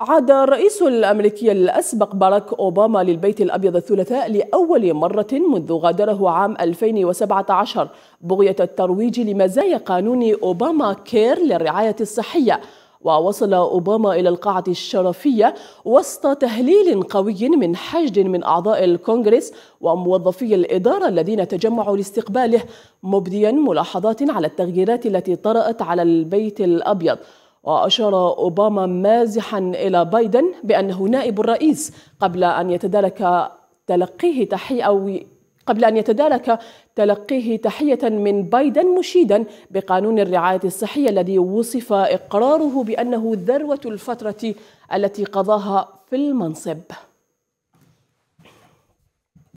عاد الرئيس الأمريكي الأسبق باراك أوباما للبيت الأبيض الثلاثاء لأول مرة منذ غادره عام 2017 بغية الترويج لمزايا قانون أوباما كير للرعاية الصحية ووصل أوباما إلى القاعة الشرفية وسط تهليل قوي من حشد من أعضاء الكونغرس وموظفي الإدارة الذين تجمعوا لاستقباله مبديا ملاحظات على التغييرات التي طرأت على البيت الأبيض وأشار أوباما مازحا إلى بايدن بأنه نائب الرئيس قبل أن يتدارك تلقيه تحية أو قبل أن يتدارك تلقيه تحية من بايدن مشيدا بقانون الرعاية الصحية الذي وصف إقراره بأنه ذروة الفترة التي قضاها في المنصب